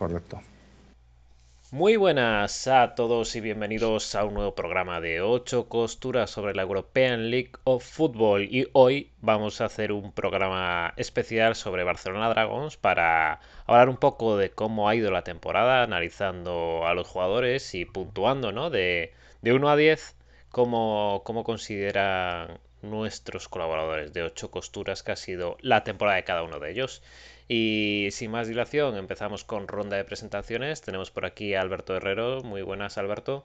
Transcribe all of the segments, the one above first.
Correcto. Muy buenas a todos y bienvenidos a un nuevo programa de 8 costuras sobre la European League of Football. Y hoy vamos a hacer un programa especial sobre Barcelona Dragons para hablar un poco de cómo ha ido la temporada, analizando a los jugadores y puntuando, ¿no? De, 1 a 10, cómo, cómo consideran nuestros colaboradores de 8 costuras que ha sido la temporada de cada uno de ellos. Y sin más dilación, empezamos con ronda de presentaciones. Tenemos por aquí a Alberto Herrero. Muy buenas, Alberto.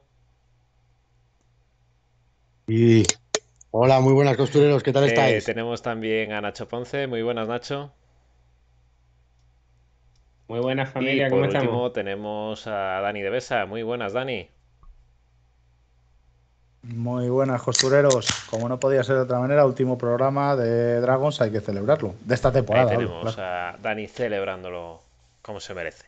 Y hola, muy buenas costureros, ¿qué tal eh, estáis? tenemos también a Nacho Ponce, muy buenas Nacho. Muy buenas familia, ¿cómo estamos? tenemos a Dani de Besa, muy buenas Dani. Muy buenas, costureros. Como no podía ser de otra manera, último programa de Dragons, hay que celebrarlo. De esta temporada. tenemos a Dani celebrándolo como se merece.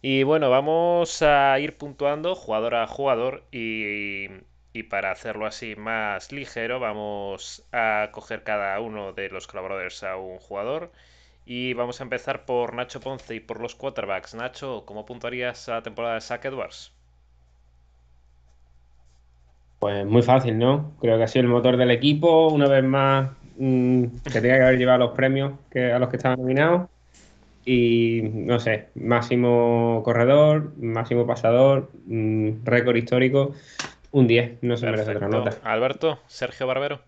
Y bueno, vamos a ir puntuando jugador a jugador y, y para hacerlo así más ligero, vamos a coger cada uno de los colaboradores a un jugador. Y vamos a empezar por Nacho Ponce y por los quarterbacks. Nacho, ¿cómo puntuarías a la temporada de Sack Edwards? Pues muy fácil, ¿no? Creo que ha sido el motor del equipo, una vez más mm, que tenía que haber llevado los premios a los que estaba nominado. Y no sé, máximo corredor, máximo pasador, mm, récord histórico, un 10, no se merece otra nota. Alberto, Sergio Barbero.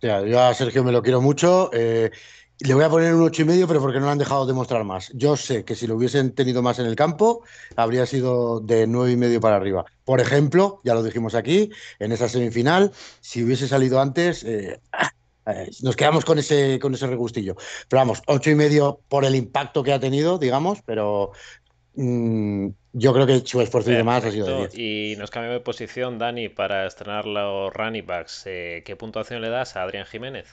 Ya, yo a Sergio me lo quiero mucho. Eh, le voy a poner un ocho y medio, pero porque no lo han dejado de mostrar más. Yo sé que si lo hubiesen tenido más en el campo, habría sido de nueve y medio para arriba. Por ejemplo, ya lo dijimos aquí, en esa semifinal, si hubiese salido antes, eh, ah, eh, nos quedamos con ese, con ese regustillo. Pero vamos, ocho y medio por el impacto que ha tenido, digamos, pero mm, yo creo que su esfuerzo y más ha sido de Y nos cambiamos de posición, Dani, para estrenar los running backs. Eh, ¿Qué puntuación le das a Adrián Jiménez?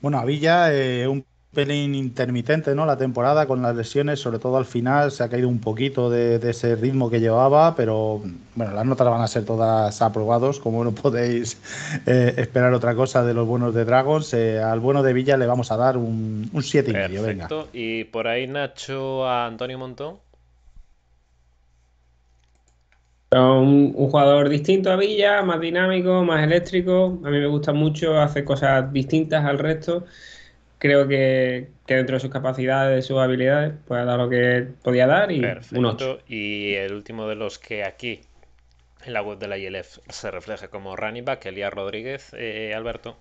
Bueno, Villa eh, un pelín intermitente, ¿no? La temporada con las lesiones, sobre todo al final, se ha caído un poquito de, ese ritmo que llevaba, pero bueno, las notas van a ser todas aprobados, como no podéis eh, esperar otra cosa de los buenos de Dragons. Eh, al bueno de Villa le vamos a dar un siete y Perfecto. Y por ahí Nacho a Antonio Montón. Un, jugador distinto a Villa, más dinámico, más eléctrico. A mí me gusta mucho, hace cosas distintas al resto. Creo que, dentro de sus capacidades, de sus habilidades, pues ha dado lo que podía dar y un Y el último de los que aquí en la web de la ILF se refleja como running back, Elías Rodríguez, eh, Alberto.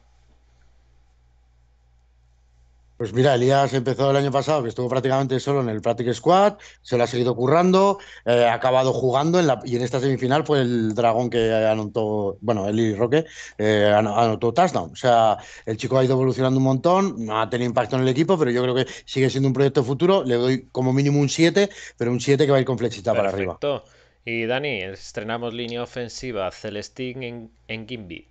Pues mira, Elías empezó el año pasado, que estuvo prácticamente solo en el Practice Squad, se lo ha seguido currando, eh, ha acabado jugando en la, y en esta semifinal fue el dragón que anotó, bueno, el Roque eh, anotó touchdown. O sea, el chico ha ido evolucionando un montón, no ha tenido impacto en el equipo, pero yo creo que sigue siendo un proyecto futuro. Le doy como mínimo un 7, pero un 7 que va a ir con flexita para arriba. Y Dani, estrenamos línea ofensiva, Celestín en, en Gimby.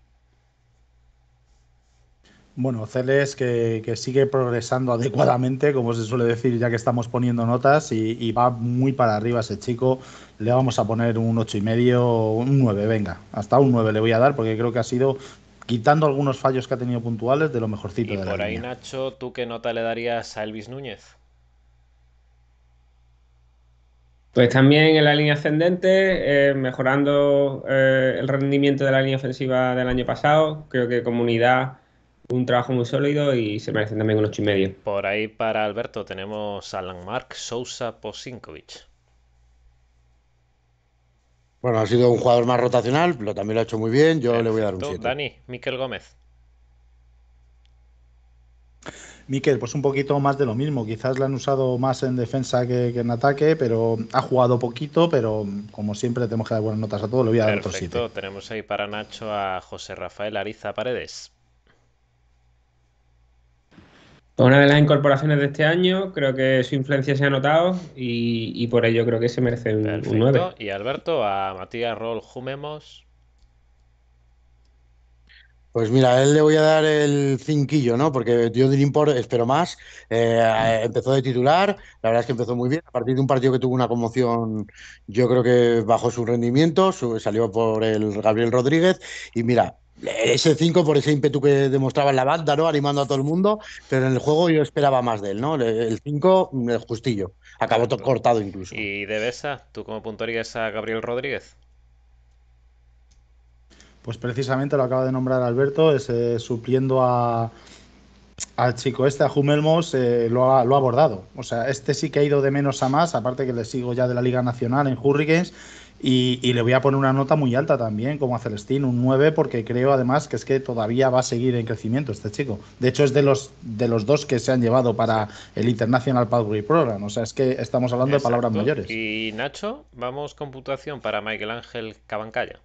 Bueno, Celes que, sigue progresando adecuadamente, como se suele decir, ya que estamos poniendo notas, y, va muy para arriba ese chico. Le vamos a poner un ocho y medio, un 9, venga, hasta un 9 le voy a dar, porque creo que ha sido, quitando algunos fallos que ha tenido puntuales, de lo mejorcito y de la Por ahí, Nacho, ¿tú qué nota le darías a Elvis Núñez? Pues también en la línea ascendente, eh, mejorando eh, el rendimiento de la línea ofensiva del año pasado. Creo que comunidad un trabajo muy sólido y se merecen también un 8 y medio. Por ahí para Alberto tenemos a Landmark Sousa Posinkovic. Bueno, ha sido un jugador más rotacional, pero también lo ha hecho muy bien, yo le voy a dar un 7. Dani, Miquel Gómez. Miquel, pues un poquito más de lo mismo. Quizás le han usado más en defensa que, en ataque, pero ha jugado poquito, pero como siempre tenemos que dar buenas notas a todo. Le voy a dar Perfecto. otro Tenemos ahí para Nacho a José Rafael Ariza Paredes. Una de las incorporaciones de este año, creo que su influencia se ha notado y, por ello creo que se merece un, un 9. Y Alberto, a Matías Roll Jumemos. Pues mira, a él le voy a dar el cinquillo, ¿no? Porque yo de Import espero más. Eh, empezó de titular, la verdad es que empezó muy bien. A partir de un partido que tuvo una conmoción, yo creo que bajó su rendimiento, salió por el Gabriel Rodríguez. Y mira, ese 5 por ese ímpetu que demostraba en la banda, ¿no? Animando a todo el mundo, pero en el juego yo esperaba más de él, ¿no? El 5, mm, justillo. Acabó todo cortado incluso. ¿Y de Besa? ¿Tú cómo puntuarías a Gabriel Rodríguez? Pues precisamente lo acaba de nombrar Alberto, es, eh, supliendo a, al chico este, a Jumelmos, eh, lo, ha, abordado. O sea, este sí que ha ido de menos a más, aparte que le sigo ya de la Liga Nacional en Hurricanes, y, le voy a poner una nota muy alta también, como a Celestín, un 9, porque creo además que es que todavía va a seguir en crecimiento este chico. De hecho, es de los, de los dos que se han llevado para el International Pathway Program. O sea, es que estamos hablando de palabras mayores. Y Nacho, vamos con computación para Michael Ángel Cabancaya.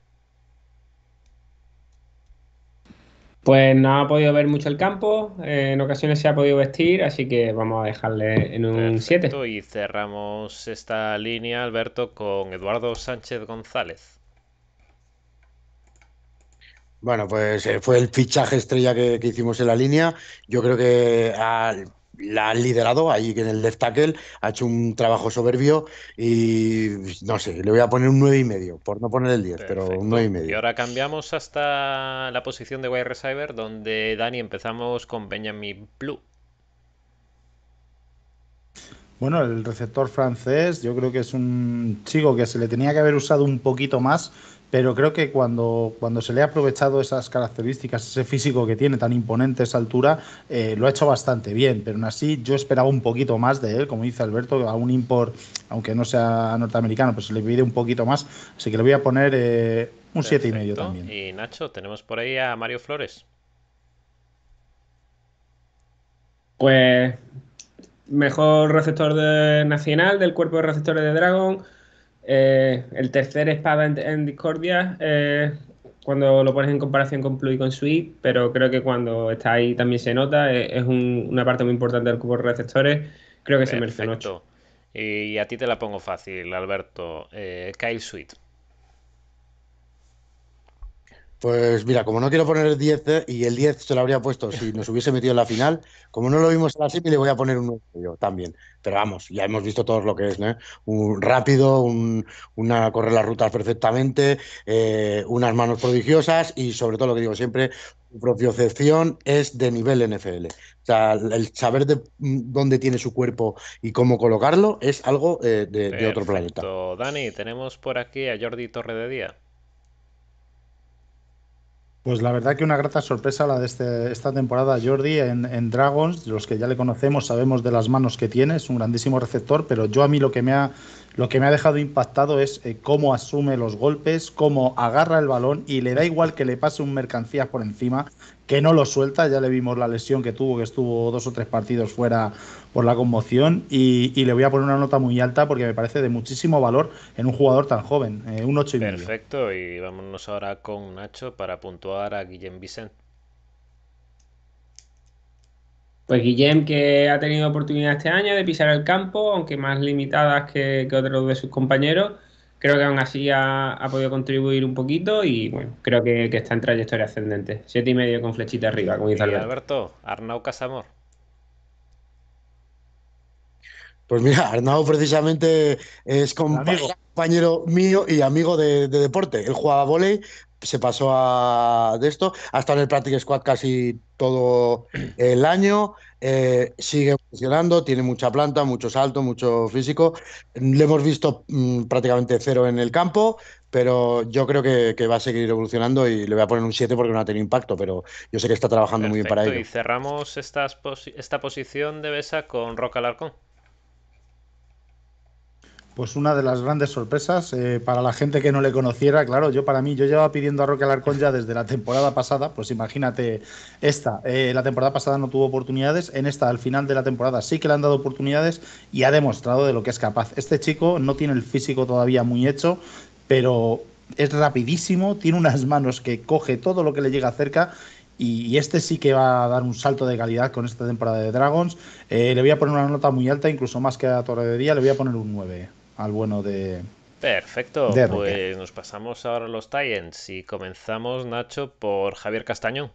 Pues no ha podido ver mucho el campo, eh, en ocasiones se ha podido vestir, así que vamos a dejarle en un 7. Y cerramos esta línea, Alberto, con Eduardo Sánchez González. Bueno, pues eh, fue el fichaje estrella que, que hicimos en la línea. Yo creo que al la han liderado ahí en el left tackle, ha hecho un trabajo soberbio y no sé, le voy a poner un 9 y medio, por no poner el 10, pero un 9 y medio. Y ahora cambiamos hasta la posición de wire receiver donde Dani empezamos con Benjamin Blue. Bueno, el receptor francés, yo creo que es un chico que se le tenía que haber usado un poquito más, pero creo que cuando, cuando se le ha aprovechado esas características, ese físico que tiene tan imponente, esa altura, eh, lo ha hecho bastante bien, pero aún así yo esperaba un poquito más de él, como dice Alberto, a un import, aunque no sea norteamericano, pues se le pide un poquito más, así que le voy a poner eh, un 7,5 también. Y Nacho, tenemos por ahí a Mario Flores. Pues mejor receptor nacional del cuerpo de receptores de Dragon eh, el tercer espada en, Discordia, cuando lo pones en comparación con Plu y con Suite, pero creo que cuando está ahí también se nota, es, una parte muy importante del cubo de receptores, creo que se merece mucho Y a ti te la pongo fácil, Alberto. Eh, Kyle Sweet. Pues mira, como no quiero poner el 10 eh, y el 10 se lo habría puesto si nos hubiese metido en la final, como no lo vimos en la semi, le voy a poner un yo también. Pero vamos, ya hemos visto todo lo que es, Un rápido, una correr las rutas perfectamente, eh, unas manos prodigiosas y sobre todo lo que digo siempre, su propiocepción es de nivel NFL. O sea, el saber de mm, dónde tiene su cuerpo y cómo colocarlo es algo eh, de, de, otro planeta. Dani, tenemos por aquí a Jordi Torre de Día. Pues la verdad que una grata sorpresa la de este, esta temporada Jordi en, Dragons. Los que ya le conocemos sabemos de las manos que tiene, es un grandísimo receptor, pero yo a mí lo que me ha, lo que me ha dejado impactado es eh, cómo asume los golpes, cómo agarra el balón y le da igual que le pase un mercancía por encima, que no lo suelta, ya le vimos la lesión que tuvo, que estuvo dos o tres partidos fuera por la conmoción, y, le voy a poner una nota muy alta porque me parece de muchísimo valor en un jugador tan joven, eh, un 8 y Perfecto, y vámonos ahora con Nacho para puntuar a Guillem Vicente. Pues Guillem, que ha tenido oportunidad este año de pisar el campo, aunque más limitadas que, que otros de sus compañeros, creo que aún así ha, podido contribuir un poquito y bueno, creo que, está en trayectoria ascendente. Siete y medio con flechita arriba, como dice Alberto. Alberto, Arnau Casamor. Pues mira, Arnau precisamente es compañero mío y amigo de, de deporte. Él jugaba volei, se pasó de esto, ha estado en el Practice Squad casi todo el año, eh, sigue funcionando, tiene mucha planta, mucho salto, mucho físico. Le hemos visto mm, prácticamente cero en el campo, pero yo creo que, va a seguir evolucionando y le voy a poner un 7 porque no ha tenido impacto, pero yo sé que está trabajando muy bien para ello. Y cerramos estas esta posición de Besa con Roca Larcón pues una de las grandes sorpresas eh, para la gente que no le conociera. Claro, yo para mí, yo llevaba pidiendo a Roque Alarcón ya desde la temporada pasada, pues imagínate esta. Eh, la temporada pasada no tuvo oportunidades, en esta, al final de la temporada, sí que le han dado oportunidades y ha demostrado de lo que es capaz. Este chico no tiene el físico todavía muy hecho, pero es rapidísimo, tiene unas manos que coge todo lo que le llega cerca y, este sí que va a dar un salto de calidad con esta temporada de Dragons. Eh, le voy a poner una nota muy alta, incluso más que a Torre de Día, le voy a poner un 9 al bueno de. Perfecto, pues nos pasamos ahora a los Titans y comenzamos, Nacho, por Javier Castañón.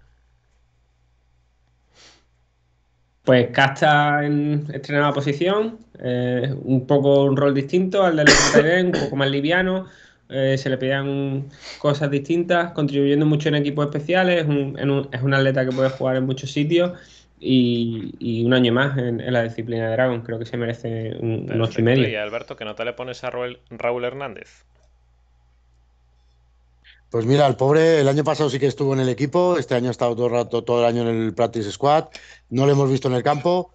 Pues Casta en estrenada posición, eh, un poco un rol distinto al del un poco más liviano, eh, se le pedían cosas distintas, contribuyendo mucho en equipos especiales, es un atleta que puede jugar en muchos sitios y, un año más en, la disciplina de Dragon. Creo que se merece un, un y medio. Alberto, que nota le pones a Raúl, Hernández? Pues mira, el pobre el año pasado sí que estuvo en el equipo, este año ha estado todo el rato, todo el año en el practice squad, no lo hemos visto en el campo,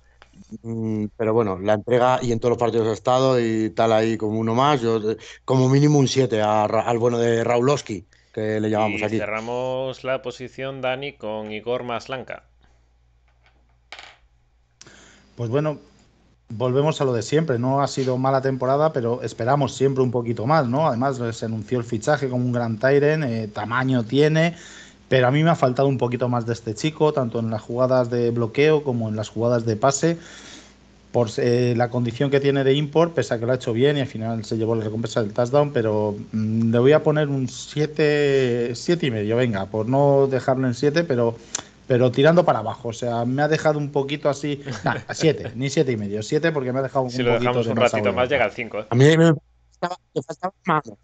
mm, pero bueno, la entrega y en todos los partidos ha estado y tal ahí como uno más, yo eh, como mínimo un 7 al bueno de Raulowski, que le llamamos aquí. Cerramos la posición, Dani, con Igor Maslanka. Pues bueno, volvemos a lo de siempre. No ha sido mala temporada, pero esperamos siempre un poquito más, ¿no? Además, se anunció el fichaje como un gran Tyren, eh, tamaño tiene. Pero a mí me ha faltado un poquito más de este chico, tanto en las jugadas de bloqueo como en las jugadas de pase por eh, la condición que tiene de import, pese a que lo ha hecho bien y al final se llevó la recompensa del touchdown, pero mm, le voy a poner un 7, siete, y medio, venga, por no dejarlo en 7, pero pero tirando para abajo. O sea, me ha dejado un poquito así. a 7, ni siete y medio. siete porque me ha dejado un poquito. un ratito más, llega al 5. ¿eh? A mí me le faltaban manos.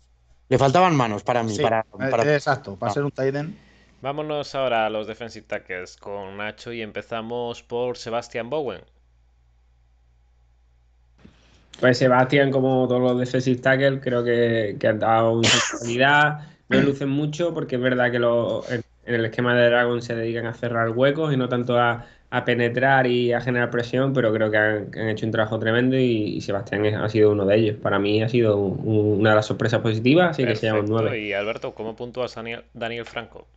Le faltaban manos para mí. Eh, para, Exacto, para ah. ser un tight Vámonos ahora a los defensive tackles con Nacho y empezamos por Sebastian Bowen. Pues Sebastián, como todos los defensive tackles, creo que, han dado una calidad. No lucen mucho porque es verdad que lo en el esquema de Dragon se dedican a cerrar huecos y no tanto a, penetrar y a generar presión, pero creo que han, hecho un trabajo tremendo y, Sebastián ha sido uno de ellos. Para mí ha sido una de las sorpresas positivas, así que se llama un Y Alberto, ¿cómo puntúas Daniel, Franco?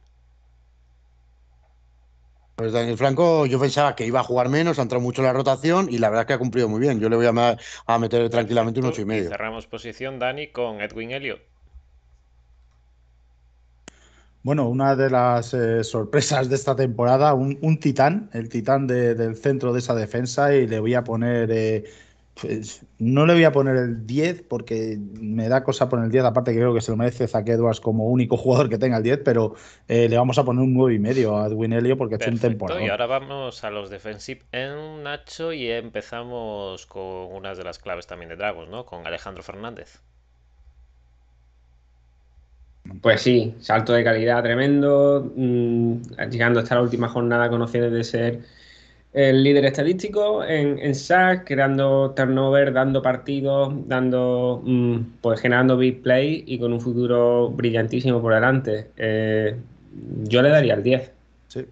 Pues Daniel Franco, yo pensaba que iba a jugar menos, ha entrado mucho en la rotación y la verdad es que ha cumplido muy bien. Yo le voy a, meter tranquilamente un 8 Y medio. cerramos posición, Dani, con Edwin Elliott. Bueno, una de las eh, sorpresas de esta temporada, un, titán, el titán del centro de esa defensa y le voy a poner, eh, pues, no le voy a poner el 10 porque me da cosa poner el 10, aparte que creo que se lo merece Zaque Edwards como único jugador que tenga el 10, pero eh, le vamos a poner un 9 y medio a Edwin Helio porque está ha un temporada. Y ahora vamos a los defensive en Nacho y empezamos con unas de las claves también de Dragos, ¿no? Con Alejandro Fernández. Pues sí, salto de calidad tremendo, mm, llegando hasta la última jornada con de ser el líder estadístico en, en SAC, creando turnover, dando partidos, dando, mm, pues generando big play y con un futuro brillantísimo por delante. Eh, yo le daría el 10. Sí,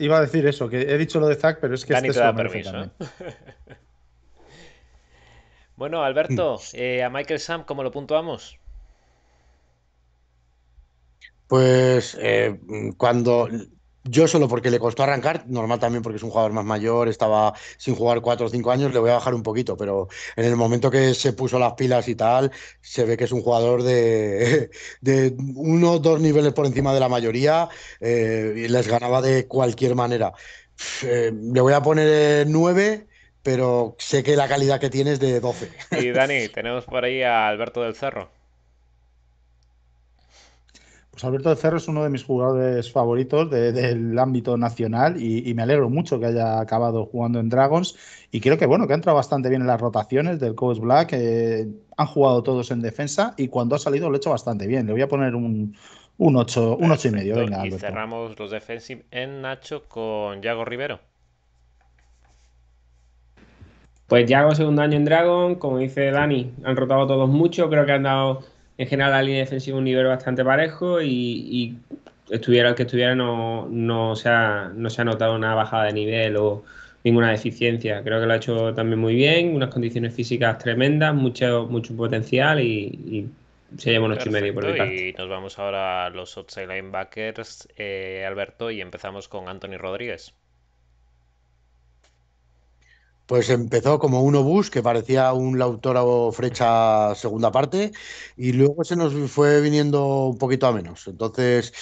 iba a decir eso, que he dicho lo de Zach, pero es que este te ¿eh? bueno, Alberto, eh, a Michael Sam, ¿cómo lo puntuamos? Pues eh, cuando yo solo porque le costó arrancar, normal también porque es un jugador más mayor, estaba sin jugar cuatro o cinco años, le voy a bajar un poquito, pero en el momento que se puso las pilas y tal, se ve que es un jugador de, uno o dos niveles por encima de la mayoría eh, y les ganaba de cualquier manera. Eh, le voy a poner nueve pero sé que la calidad que tiene es de 12. Y Dani, tenemos por ahí a Alberto del Cerro. Pues Alberto de Cerro es uno de mis jugadores favoritos del ámbito nacional y, me alegro mucho que haya acabado jugando en Dragons y creo que bueno, que ha entrado bastante bien en las rotaciones del Coach Black, eh, han jugado todos en defensa y cuando ha salido lo ha hecho bastante bien. Le voy a poner un, 8, y medio. cerramos los defensive en Nacho con Yago Rivero. Pues Yago segundo año en Dragon, como dice Dani, han rotado todos mucho, creo que han dado en general la línea defensiva un nivel bastante parejo y, estuviera el que estuviera no, no, se ha, no se ha notado una bajada de nivel o ninguna deficiencia. Creo que lo ha hecho también muy bien, unas condiciones físicas tremendas, mucho, mucho potencial y, y se lleva un ocho y medio por mi Y nos vamos ahora a los outside linebackers, eh, Alberto, y empezamos con Anthony Rodríguez pues empezó como un obús que parecía un o Frecha segunda parte y luego se nos fue viniendo un poquito a menos. Entonces,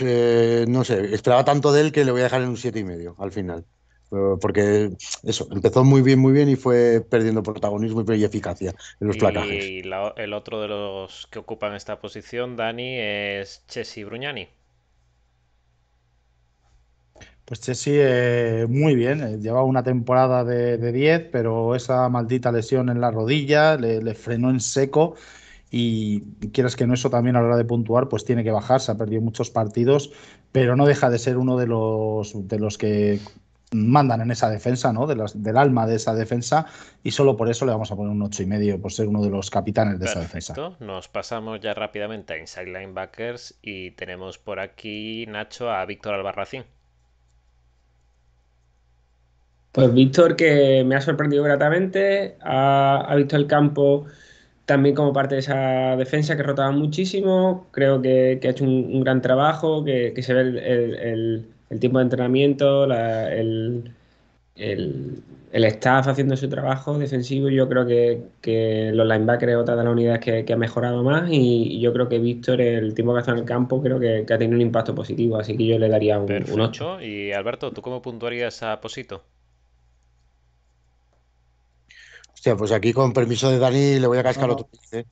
eh, no sé, esperaba tanto de él que le voy a dejar en un siete y medio al final. Eh, porque eso, empezó muy bien, muy bien y fue perdiendo protagonismo y eficacia en los placajes. Y el otro de los que ocupan esta posición, Dani, es Chessy Bruñani. Pues Chessy, eh, muy bien, eh, llevaba una temporada de, 10, pero esa maldita lesión en la rodilla le, frenó en seco y quieras que no eso también a la hora de puntuar, pues tiene que bajar, se ha perdido muchos partidos, pero no deja de ser uno de los, de los que mandan en esa defensa, ¿no? De las, del alma de esa defensa y solo por eso le vamos a poner un ocho y medio por ser uno de los capitanes de esa defensa. Nos pasamos ya rápidamente a Inside Linebackers y tenemos por aquí Nacho a Víctor Albarracín. Pues Víctor, que me ha sorprendido gratamente, ha, visto el campo también como parte de esa defensa que rotaba muchísimo, creo que, ha hecho un, gran trabajo, que, se ve el, el, tiempo de entrenamiento, el, staff haciendo su trabajo defensivo, yo creo que, los linebackers es otra de las unidades que, ha mejorado más y, yo creo que Víctor, el tiempo que ha estado en el campo, creo que, ha tenido un impacto positivo, así que yo le daría un, un 8. Y Alberto, ¿tú cómo puntuarías a Posito? pues aquí con permiso de Dani le voy a cascar otro. ¿eh?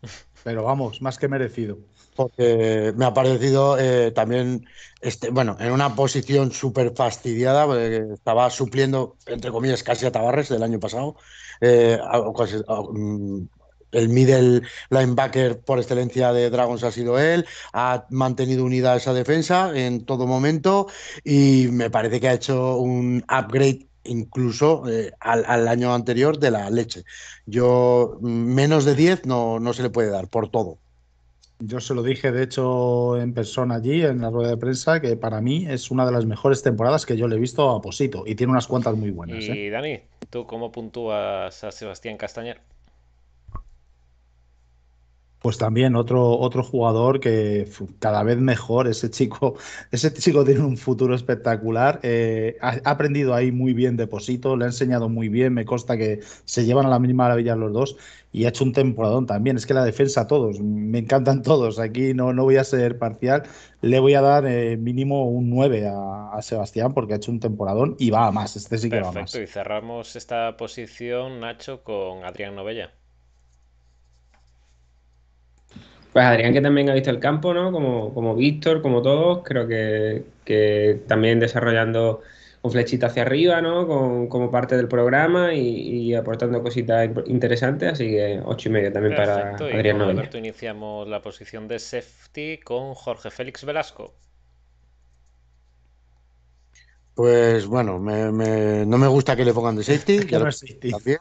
Pero vamos, más que merecido. Porque me ha parecido eh, también, este, bueno, en una posición súper fastidiada, estaba supliendo, entre comillas, casi a Tabarres del año pasado. Eh, pues, mm, el middle linebacker por excelencia de Dragons ha sido él, ha mantenido unida esa defensa en todo momento y me parece que ha hecho un upgrade incluso eh, al, al, año anterior de la leche. Yo menos de 10 no, no se le puede dar por todo. Yo se lo dije, de hecho, en persona allí, en la rueda de prensa, que para mí es una de las mejores temporadas que yo le he visto a Posito y tiene unas cuantas muy buenas. Y ¿eh? Dani, ¿tú cómo puntúas a Sebastián Castañer? Pues también otro, otro jugador que cada vez mejor, ese chico, ese chico tiene un futuro espectacular. Eh, ha, aprendido ahí muy bien de le ha enseñado muy bien, me consta que se llevan a la misma maravilla los dos y ha hecho un temporadón también. Es que la defensa a todos, me encantan todos, aquí no, no voy a ser parcial, le voy a dar eh, mínimo un 9 a, Sebastián porque ha hecho un temporadón y va más, este sí que va a más. y cerramos esta posición, Nacho, con Adrián Novella. Pues Adrián, que también ha visto el campo, ¿no? Como, Víctor, como todos, creo que, también desarrollando un flechito hacia arriba, ¿no? como parte del programa y, aportando cositas interesantes, así que ocho y medio también para Adrián y Alberto, iniciamos la posición de safety con Jorge Félix Velasco. Pues bueno, me, no me gusta que le pongan de safety, ya, lo, ya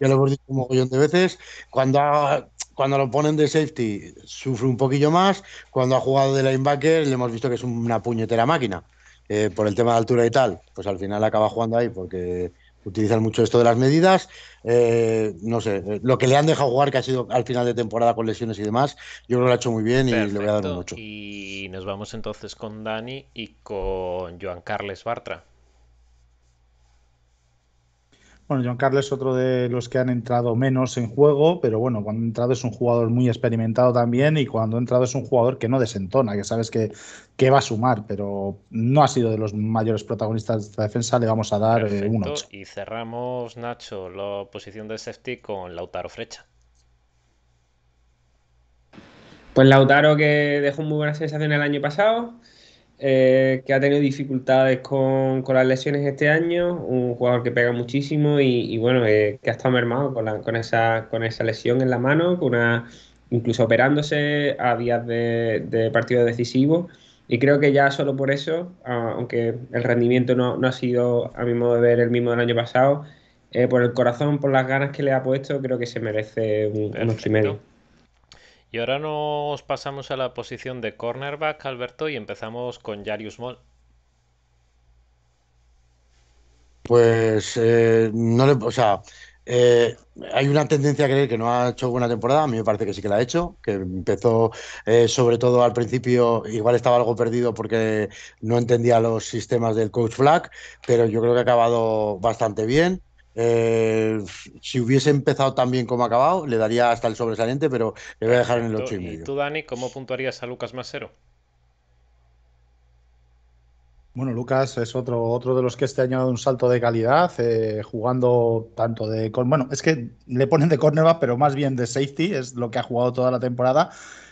hemos dicho un millón de veces. Cuando ha, cuando lo ponen de safety sufre un poquillo más. Cuando ha jugado de linebacker le hemos visto que es una puñetera máquina eh, por el tema de altura y tal. Pues al final acaba jugando ahí porque utilizan mucho esto de las medidas. Eh, no sé, lo que le han dejado jugar, que ha sido al final de temporada con lesiones y demás, yo creo que lo ha hecho muy bien y le voy a dar un Y nos vamos entonces con Dani y con Joan Carles Bartra. Bueno, John Carlos es otro de los que han entrado menos en juego, pero bueno, cuando ha entrado es un jugador muy experimentado también y cuando ha entrado es un jugador que no desentona, que sabes que, va a sumar, pero no ha sido de los mayores protagonistas de esta defensa, le vamos a dar eh, un Y cerramos, Nacho, la posición de safety con Lautaro Frecha. Pues Lautaro que dejó muy buena sensación el año pasado, eh, que ha tenido dificultades con, con, las lesiones este año, un jugador que pega muchísimo y, bueno, eh, que ha estado mermado con, la, con, esa, con esa lesión en la mano, con una, incluso operándose a días de, de partido decisivo. Y creo que ya solo por eso, ah, aunque el rendimiento no, no ha sido, a mi modo de ver, el mismo del año pasado, eh, por el corazón, por las ganas que le ha puesto, creo que se merece un, un y y ahora nos pasamos a la posición de cornerback, Alberto, y empezamos con Jarius Moll. Pues eh, no le. O sea, eh, hay una tendencia a creer que no ha hecho buena temporada, a mí me parece que sí que la ha hecho, que empezó eh, sobre todo al principio, igual estaba algo perdido porque no entendía los sistemas del coach Black, pero yo creo que ha acabado bastante bien. Eh, si hubiese empezado tan bien como ha acabado, le daría hasta el sobresaliente, pero le voy a dejar en el 8 y medio. ¿Y tú, Dani, cómo puntuarías a Lucas Masero? Bueno, Lucas es otro, otro de los que este año ha dado un salto de calidad, eh, jugando tanto de. Bueno, es que le ponen de cornerback, pero más bien de safety, es lo que ha jugado toda la temporada.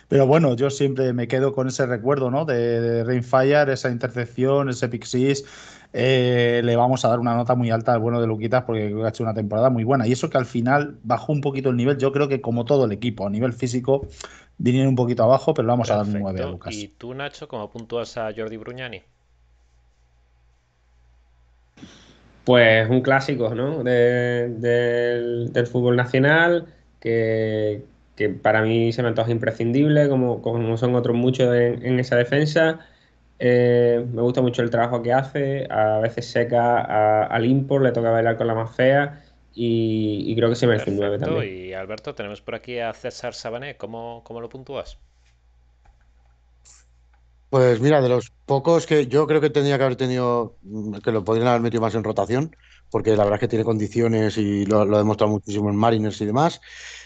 Pero bueno, yo siempre me quedo con ese recuerdo, ¿no? De, de Rainfire, esa intercepción, ese pixis eh, le vamos a dar una nota muy alta al bueno de Luquitas porque ha hecho una temporada muy buena. Y eso que al final bajó un poquito el nivel, yo creo que como todo el equipo, a nivel físico, vinieron un poquito abajo, pero lo vamos a dar muy a Lucas. ¿Y tú, Nacho, cómo puntúas a Jordi Bruñani? Pues un clásico, ¿no? del, fútbol nacional, que, para mí se me antoja imprescindible, como, como son otros muchos en esa defensa. Eh, me gusta mucho el trabajo que hace. A veces seca al import, le toca bailar con la más fea. Y, creo que se merece un 9 también. Y Alberto, tenemos por aquí a César Sabané. ¿Cómo, cómo lo puntúas? Pues mira, de los pocos que yo creo que tendría que haber tenido, que lo podrían haber metido más en rotación, porque la verdad es que tiene condiciones y lo, ha demostrado muchísimo en Mariners y demás.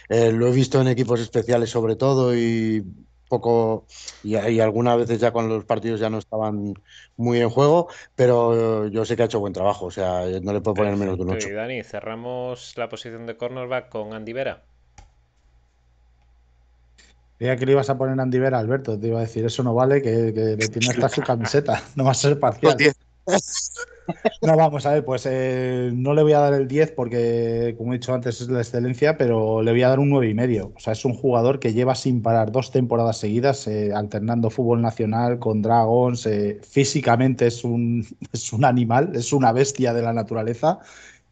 Eh, lo he visto en equipos especiales sobre todo y poco y, y, algunas veces ya cuando los partidos ya no estaban muy en juego, pero yo sé que ha hecho buen trabajo, o sea, no le puedo poner menos de un 8. Y Dani, cerramos la posición de cornerback con Andy Vera. Creía que le ibas a poner a Andy Vera, Alberto, te iba a decir, eso no vale, que, que le tiene hasta su camiseta, no va a ser parcial. No, vamos a ver, pues eh, no le voy a dar el 10 porque, como he dicho antes, es la excelencia, pero le voy a dar un 9 y medio. O sea, es un jugador que lleva sin parar dos temporadas seguidas, eh, alternando fútbol nacional con Dragons. Eh, físicamente es un, un animal, es una bestia de la naturaleza.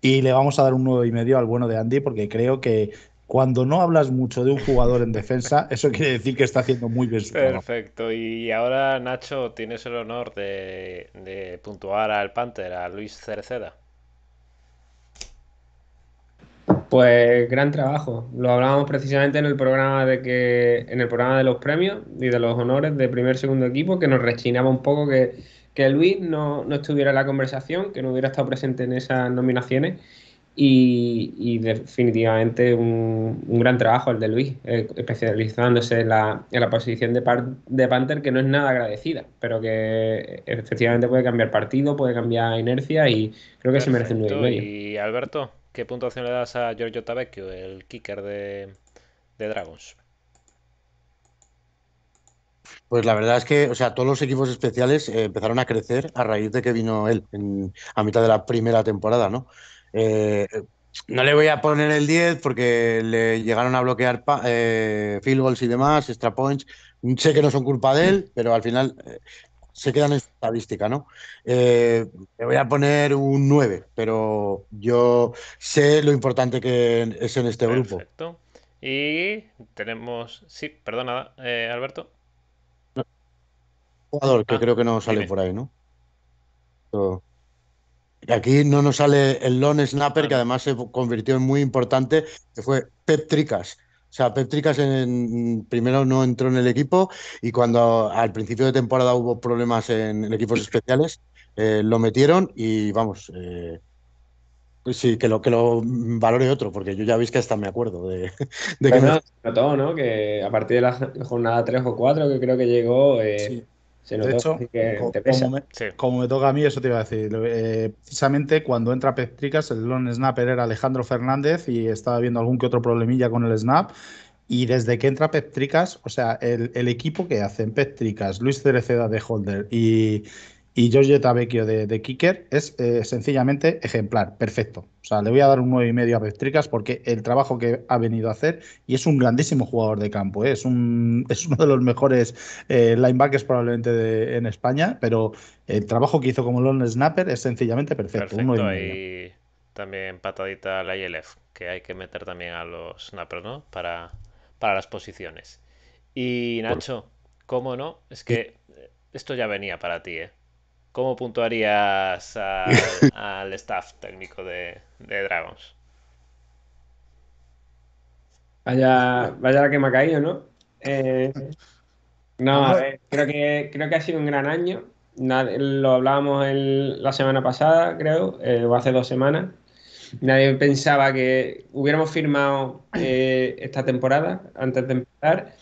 Y le vamos a dar un 9 y medio al bueno de Andy porque creo que cuando no hablas mucho de un jugador en defensa, eso quiere decir que está haciendo muy bien su trabajo. Perfecto. Y ahora, Nacho, tienes el honor de, puntuar al Panther, a Luis Cerceda. Pues gran trabajo. Lo hablábamos precisamente en el programa de que en el programa de los premios y de los honores de primer y segundo equipo que nos rechinaba un poco que, que Luis no, no estuviera en la conversación, que no hubiera estado presente en esas nominaciones y, definitivamente un, gran trabajo el de Luis, eh, especializándose en la, posición de, de Panther que no es nada agradecida, pero que efectivamente puede cambiar partido, puede cambiar inercia y creo que se merece un nivel y Y Alberto, ¿qué puntuación le das a Giorgio Tavecchio, el kicker de, Dragons? Pues la verdad es que, o sea, todos los equipos especiales eh, empezaron a crecer a raíz de que vino él a mitad de la primera temporada, ¿no? Eh, no le voy a poner el 10 porque le llegaron a bloquear eh, field goals y demás, extra points. Sé que no son culpa de él, pero al final eh, se quedan en estadística, ¿no? Eh, le voy a poner un 9, pero yo sé lo importante que es en este grupo. Perfecto. Y tenemos. Sí, perdona, Alberto. Un Jugador que ah, creo que no sale por ahí, ¿no? aquí no nos sale el lone snapper, que además se convirtió en muy importante, que fue Pep Tricas. O sea, Pep Tricas en, primero no entró en el equipo y cuando al principio de temporada hubo problemas en, equipos especiales, eh, lo metieron y vamos, pues sí, que lo, que lo valore otro, porque yo ya veis que hasta me acuerdo de, que... No, ¿no? Que a partir de la jornada 3 o 4 que creo que llegó... Eh, de hecho, como, me, toca a mí, eso te iba a decir. Eh, precisamente cuando entra Petricas, el long snapper era Alejandro Fernández y estaba viendo algún que otro problemilla con el snap. Y desde que entra Petricas, o sea, el, equipo que hacen Petricas, Luis Cereceda de Holder y, y Giorgio Tavecchio de, Kicker es eh, sencillamente ejemplar, perfecto. O sea, le voy a dar un y medio a Vectricas porque el trabajo que ha venido a hacer y es un grandísimo jugador de campo. ¿eh? Es, uno de los mejores eh, linebackers probablemente en España, pero el trabajo que hizo como Lone snapper es sencillamente perfecto. perfecto y también patadita a la ILF, que hay que meter también a los snappers, ¿no? Para, para las posiciones. Y Nacho, ¿cómo no? Es que esto ya venía para ti, ¿eh? ¿Cómo puntuarías al, staff técnico de, Dragons? Vaya, vaya la que me ha caído, ¿no? Eh, no, a ver, creo que, creo que ha sido un gran año. lo hablábamos la semana pasada, creo, eh, o hace dos semanas. Nadie pensaba que hubiéramos firmado eh, esta temporada antes de empezar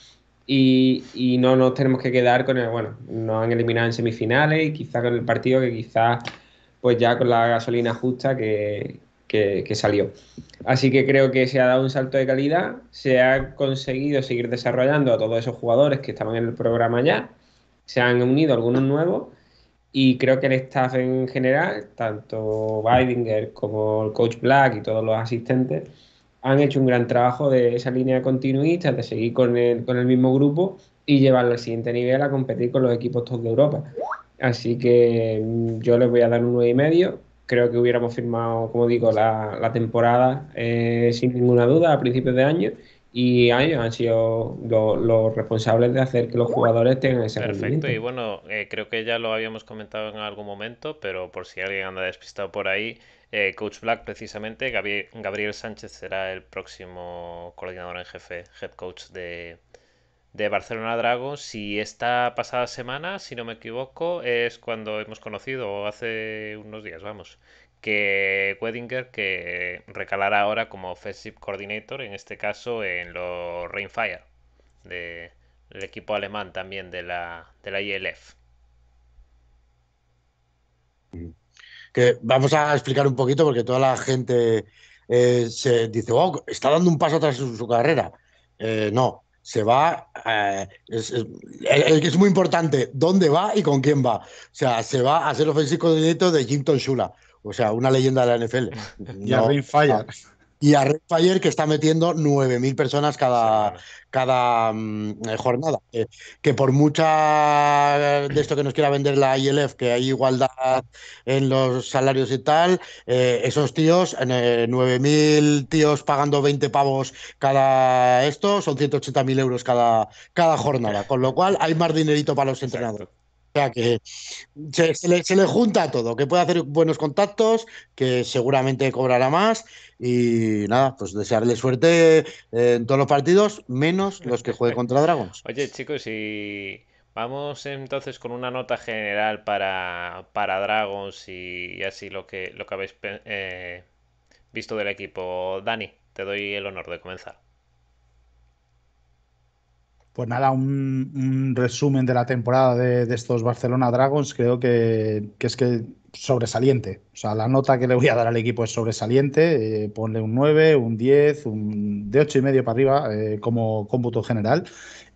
y, no nos tenemos que quedar con el, bueno, nos han eliminado en semifinales y quizás con el partido que quizás pues ya con la gasolina justa que, que, que, salió. Así que creo que se ha dado un salto de calidad, se ha conseguido seguir desarrollando a todos esos jugadores que estaban en el programa ya, se han unido algunos nuevos y creo que el staff en general, tanto Weidinger como el coach Black y todos los asistentes, han hecho un gran trabajo de esa línea continuista, de seguir con el, con el mismo grupo y llevarlo al siguiente nivel a competir con los equipos top de Europa. Así que mm, yo les voy a dar un y medio Creo que hubiéramos firmado, como digo, la, temporada eh, sin ninguna duda a principios de año y ellos han sido los, responsables de hacer que los jugadores tengan ese Perfecto, y bueno, eh, creo que ya lo habíamos comentado en algún momento, pero por si alguien anda despistado por ahí, eh, coach Black, precisamente, Gabriel, Sánchez será el próximo coordinador en jefe, head coach de, Barcelona Dragons. Y esta pasada semana, si no me equivoco, es cuando hemos conocido, hace unos días, vamos, que Wedinger que recalará ahora como Offensive Coordinator, en este caso en los Rainfire, del equipo alemán también de la, de la ILF. Mm que vamos a explicar un poquito porque toda la gente eh, se dice, oh, está dando un paso atrás en su carrera. Eh, no, se va, eh, es, es, muy importante dónde va y con quién va. O sea, se va a ser ofensivo directo de Jim Shula, o sea, una leyenda de la NFL. y no, Falla. Y a Red Fire que está metiendo 9.000 personas cada, cada mm, eh, jornada. Eh, que, por mucha de esto que nos quiera vender la ILF, que hay igualdad en los salarios y tal, eh, esos tíos, nueve 9.000 tíos pagando 20 pavos cada esto, son 180.000 euros cada, cada jornada. Con lo cual hay más dinerito para los entrenadores sea que se, le, se, le, junta todo, que puede hacer buenos contactos, que seguramente cobrará más y nada, pues desearle suerte eh, en todos los partidos, menos los que juegue contra Dragons. Oye chicos, y vamos entonces con una nota general para, para Dragons y, así lo que, lo que habéis eh, visto del equipo. Dani, te doy el honor de comenzar. Pues nada, un, resumen de la temporada de, estos Barcelona Dragons, creo que, es que sobresaliente. O sea, la nota que le voy a dar al equipo es sobresaliente. Eh, ponle un 9, un 10, un de 8 y medio para arriba eh, como cómputo general.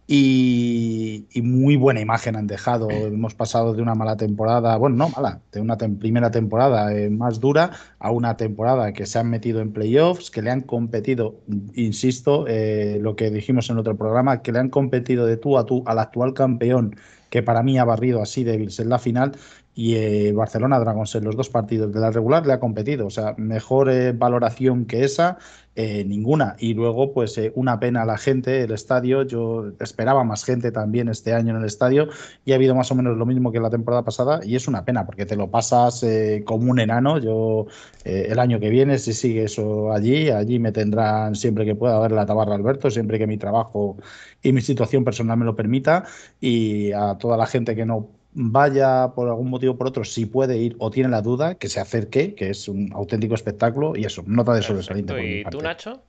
Y, muy buena imagen han dejado. Hemos pasado de una mala temporada, bueno, no mala, de una primera temporada eh, más dura a una temporada que se han metido en playoffs, que le han competido, insisto, eh, lo que dijimos en otro programa, que le han competido de tú a tú al actual campeón, que para mí ha barrido así débiles en la final, y eh, Barcelona Dragons en los dos partidos de la regular le ha competido. O sea, mejor eh, valoración que esa, eh, ninguna. Y luego, pues una pena a la gente, el estadio. Yo esperaba más gente también este año en el estadio y ha habido más o menos lo mismo que la temporada pasada y es una pena porque te lo pasas como un enano. Yo el año que viene, si sigue eso allí, allí me tendrán siempre que pueda ver la tabarra Alberto, siempre que mi trabajo y mi situación personal me lo permita y a toda la gente que no vaya por algún motivo o por otro, si puede ir o tiene la duda, que se acerque, que es un auténtico espectáculo y eso, nota de sobresaliente. ¿Y tú, Nacho?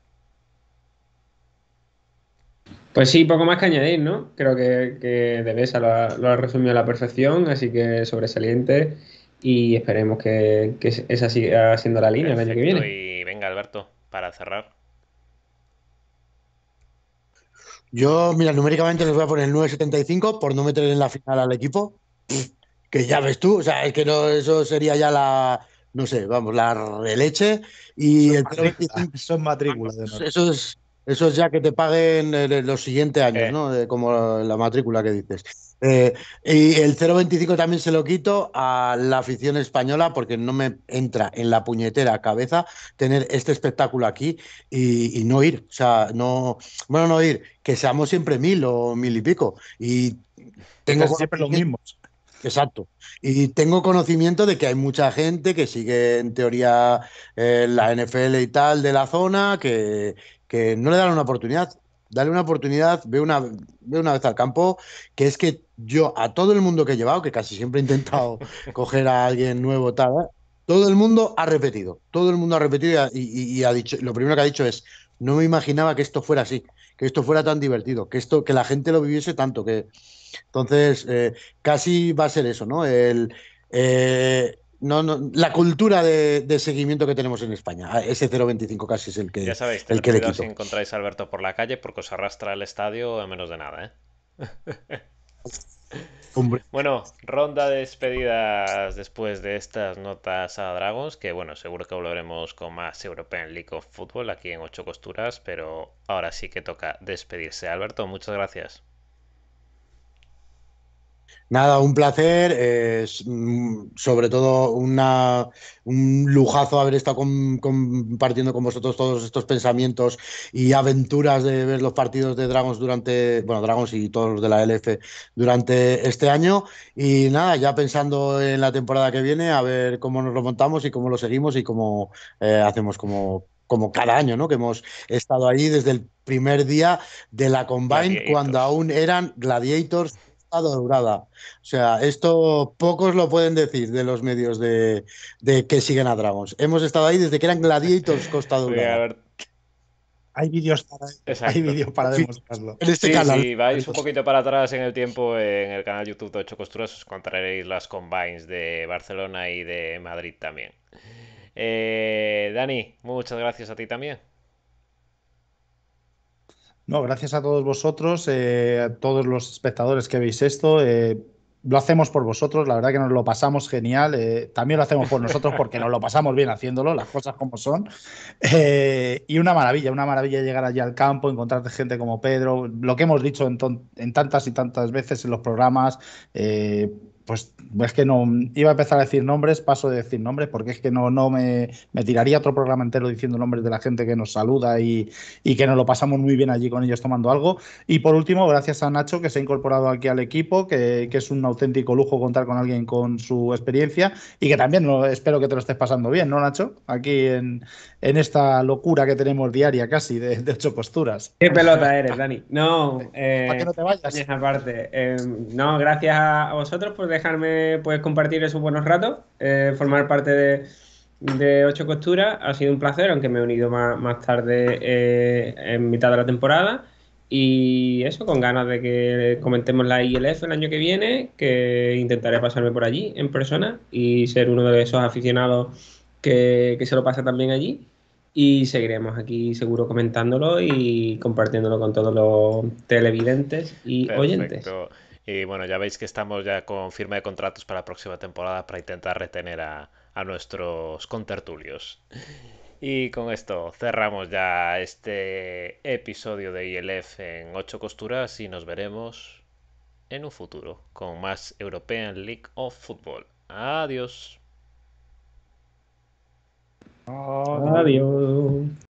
Pues sí, poco más que añadir, ¿no? Creo que, que Devesa lo ha, resumido a la perfección, así que sobresaliente y esperemos que, esa siga siendo la línea el año que viene. Y venga, Alberto, para cerrar. Yo, mira, numéricamente les voy a poner 9.75 por no meter en la final al equipo, que ya ves tú, o sea, es que no, eso sería ya la, no sé, vamos, la releche y son el matrículas. Son matrículas. eso es, eso es ya que te paguen los siguientes años, eh. ¿no? Como la, matrícula que dices. Eh, y el 0,25 también se lo quito a la afición española porque no me entra en la puñetera cabeza tener este espectáculo aquí y, y no ir. O sea, no, bueno, no ir, que seamos siempre mil o mil y pico. Y tengo siempre los mismos. Exacto. Y tengo conocimiento de que hay mucha gente que sigue en teoría eh, la NFL y tal de la zona, que, que no le dan una oportunidad. Dale una oportunidad, ve una, una vez al campo, que es que yo a todo el mundo que he llevado, que casi siempre he intentado coger a alguien nuevo, tal, ¿eh? todo el mundo ha repetido, todo el mundo ha repetido y, y ha dicho, lo primero que ha dicho es, no me imaginaba que esto fuera así, que esto fuera tan divertido, que esto, que la gente lo viviese tanto, que, entonces, eh, casi va a ser eso, ¿no? El, eh, la cultura de, seguimiento que tenemos en España. Ah, ese 025 casi es el que. Ya sabéis, el que le quito. si encontráis a Alberto por la calle porque os arrastra el estadio a menos de nada, ¿eh? Bueno, ronda de despedidas después de estas notas a Dragons, que bueno, seguro que volveremos con más European League of Football aquí en Ocho Costuras, pero ahora sí que toca despedirse. Alberto, muchas gracias. Nada, un placer, mm, sobre todo una, un lujazo haber estado compartiendo con vosotros todos estos pensamientos y aventuras de ver los partidos de Dragons durante, bueno, Dragons y todos los de la LF durante este año. Y nada, ya pensando en la temporada que viene, a ver cómo nos lo montamos y cómo lo seguimos y cómo eh, hacemos como como cada año, ¿no? Que hemos estado ahí desde el primer día de la Combine, cuando aún eran Gladiators dorada. O sea, esto pocos lo pueden decir de los medios de, que siguen a Dragons. Hemos estado ahí desde que eran Gladiators Costa hay vídeos para, hay para demostrarlo. En Si este vais un poquito para atrás en el tiempo, en el canal YouTube de Ocho Costuras os encontraréis las combines de Barcelona y de Madrid también. Eh, Dani, muchas gracias a ti también. No, gracias a todos vosotros, eh, a todos los espectadores que veis esto. Eh, lo hacemos por vosotros, la verdad que nos lo pasamos genial. Eh, también lo hacemos por nosotros porque nos lo pasamos bien haciéndolo, las cosas como son. y una maravilla, una maravilla llegar allí al campo, encontrarte gente como Pedro, lo que hemos dicho en, en tantas y tantas veces en los programas pues es que no iba a empezar a decir nombres, paso de decir nombres, porque es que no, no me, tiraría otro programa entero diciendo nombres de la gente que nos saluda y, que nos lo pasamos muy bien allí con ellos tomando algo. Y por último, gracias a Nacho, que se ha incorporado aquí al equipo, que, es un auténtico lujo contar con alguien con su experiencia y que también espero que te lo estés pasando bien, ¿no, Nacho? Aquí en, esta locura que tenemos diaria casi de, de ocho posturas. Qué pelota eres, Dani. No, ¿Para que eh, no te vayas. Aparte, eh, no, gracias a vosotros por dejarme pues, compartir esos buenos ratos, eh, formar parte de, Ocho Costuras. Ha sido un placer, aunque me he unido más, tarde eh, en mitad de la temporada. Y eso, con ganas de que comentemos la ILF el año que viene, que intentaré pasarme por allí en persona y ser uno de esos aficionados que, se lo pasa también allí. Y seguiremos aquí seguro comentándolo y compartiéndolo con todos los televidentes y oyentes. Y bueno, ya veis que estamos ya con firma de contratos para la próxima temporada para intentar retener a, a nuestros contertulios. Y con esto cerramos ya este episodio de ILF en 8 costuras y nos veremos en un futuro con más European League of Football. Adiós. Adiós.